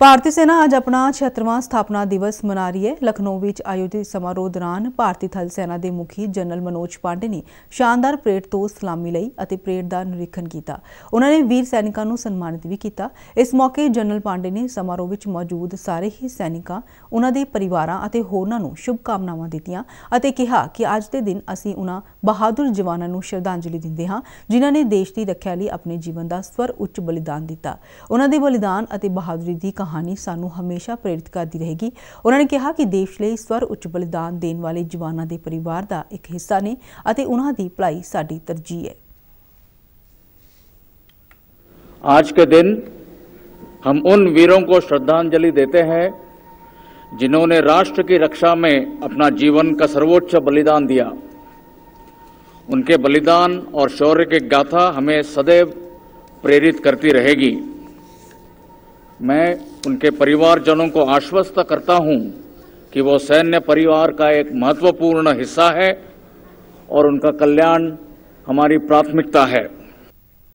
ਭਾਰਤੀ ਸੈਨਾ ਅੱਜ ਆਪਣਾ 76ਵਾਂ ਸਥਾਪਨਾ ਦਿਵਸ ਮਨਾ ਰਹੀ ਹੈ ਲਖਨਊ ਵਿੱਚ ਆਯੋਜਿਤ ਸਮਾਰੋਹ ਦੌਰਾਨ ਭਾਰਤੀ ਥਲ ਸੈਨਾ ਦੇ ਮੁਖੀ ਜਨਰਲ ਮਨੋਜ ਪਾਂਡੇ ਨੇ ਸ਼ਾਨਦਾਰ ਪ੍ਰੇਡ ਤੋਂ ਸਲਾਮੀ ਲਈ ਅਤੇ ਪ੍ਰੇਡ ਦਾ ਨਿਰੀਖਣ ਕੀਤਾ ਉਹਨਾਂ ਨੇ ਵੀਰ ਸੈਨਿਕਾਂ ਨੂੰ ਸਨਮਾਨਿਤ ਵੀ ਕੀਤਾ ਇਸ ਮੌਕੇ ਜਨਰਲ ਪਾਂਡੇ ਨੇ ਸਮਾਰੋਹ ਵਿੱਚ ਮੌਜੂਦ ਸਾਰੇ ਹੀ ਸੈਨਿਕਾਂ ਉਹਨਾਂ ਦੇ ਪਰਿਵਾਰਾਂ ਅਤੇ ਹੋਰਨਾਂ ਨੂੰ ਸ਼ੁਭ ਕਾਮਨਾਵਾਂ ਦਿੱਤੀਆਂ ਅਤੇ ਕਿਹਾ ਕਿ ਅੱਜ ਦੇ ਦਿਨ ਅਸੀਂ ਉਹਨਾਂ ਬਹਾਦਰ ਜਵਾਨਾਂ ਨੂੰ ਸ਼ਰਧਾਂਜਲੀ ਦਿੰਦੇ ਹਾਂ ਜਿਨ੍ਹਾਂ ਨੇ ਦੇਸ਼ ਦੀ ਰੱਖਿਆ ਲਈ ਆਪਣੇ ਜੀਵਨ ਦਾ ਸਵਰ ਉੱਚ ਬਲੀਦਾਨ ਦਿੱਤਾ ਉਹਨਾਂ ਦੇ ਬਲੀਦਾਨ ਅਤੇ ਬਹਾਦਰੀ ਦੀ कहानी ਸਾਨੂੰ हमेशा प्रेरित करती रहेगी उन्होंने कहा कि देश के ਲਈ ਸਵਰ ਉੱਚ ਬਲੀਦਾਨ ਦੇਣ ਵਾਲੇ ਜਵਾਨਾਂ ਦੇ ਪਰਿਵਾਰ ਦਾ ਇੱਕ ਹਿੱਸਾ ਨੇ ਅਤੇ ਉਹਨਾਂ ਦੀ ਭਲਾਈ ਸਾਡੀ आज के दिन हम उन वीरों को श्रद्धांजलि देते हैं जिन्होंने राष्ट्र की रक्षा में अपना जीवन का सर्वोच्च बलिदान दिया उनके बलिदान और शौर्य की गाथा हमें सदैव प्रेरित करती रहेगी मैं उनके परिवारजनों को आश्वस्त करता हूं कि वो सैन्य परिवार का एक महत्वपूर्ण हिस्सा है और उनका कल्याण हमारी प्राथमिकता है